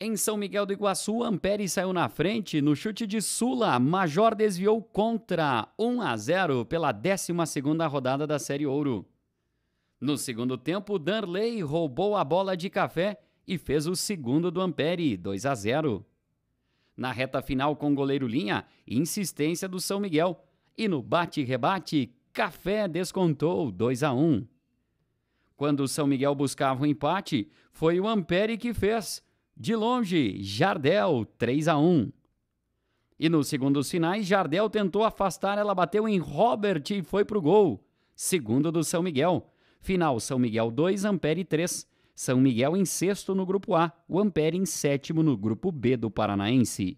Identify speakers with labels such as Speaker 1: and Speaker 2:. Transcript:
Speaker 1: Em São Miguel do Iguaçu, Ampere saiu na frente no chute de Sula. Major desviou contra 1 a 0 pela 12 rodada da Série Ouro. No segundo tempo, Danley roubou a bola de café e fez o segundo do Ampere, 2 a 0. Na reta final com goleiro linha, insistência do São Miguel. E no bate-rebate, Café descontou 2 a 1. Quando o São Miguel buscava o um empate, foi o Ampere que fez de longe, Jardel, 3 a 1. E nos segundos finais, Jardel tentou afastar, ela bateu em Robert e foi para o gol. Segundo do São Miguel. Final: São Miguel 2, Ampere 3. São Miguel em sexto no grupo A, o Ampere em sétimo no grupo B do Paranaense.